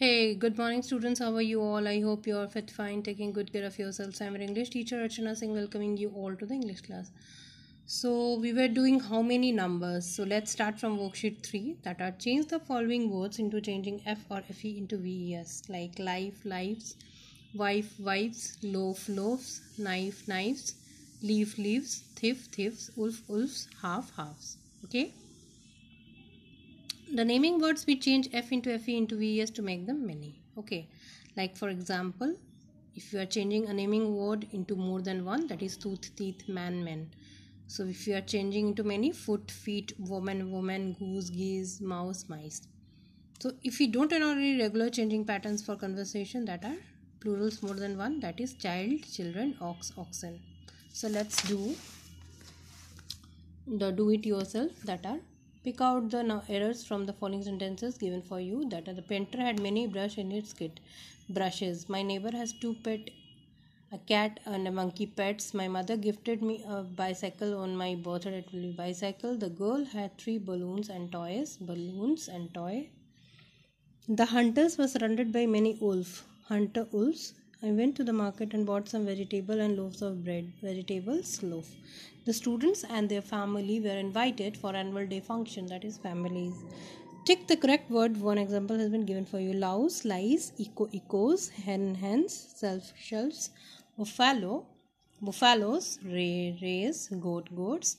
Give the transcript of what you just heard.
Hey, good morning, students. How are you all? I hope you are fit, fine, taking good care of yourselves. I'm your English teacher Archana Singh, welcoming you all to the English class. So, we were doing how many numbers? So, let's start from worksheet 3 that are change the following words into changing F or FE into VES like life, lives, wife, wives, loaf, loaves, knife, knives, leaf, leaves, thief, thieves, wolf, wolves, half, halves. Okay the naming words we change f into fe into ves to make them many okay like for example if you are changing a naming word into more than one that is tooth teeth man men so if you are changing into many foot feet woman woman goose geese mouse mice so if we don't know any regular changing patterns for conversation that are plurals more than one that is child children ox oxen so let's do the do it yourself that are Pick out the errors from the following sentences given for you that the painter had many brush in its kit. Brushes. My neighbor has two pet a cat and a monkey pets. My mother gifted me a bicycle on my birthday. It will be bicycle. The girl had three balloons and toys. Balloons and toy. The hunters were surrounded by many wolves. Hunter wolves. I went to the market and bought some vegetable and loaves of bread. Vegetables, loaf. The students and their family were invited for annual day function, that is families. Tick the correct word. One example has been given for you. Louse, lies, eco, echoes, hen, hens, self, shelves, buffalo, buffaloes, ray, rays, goat, goats,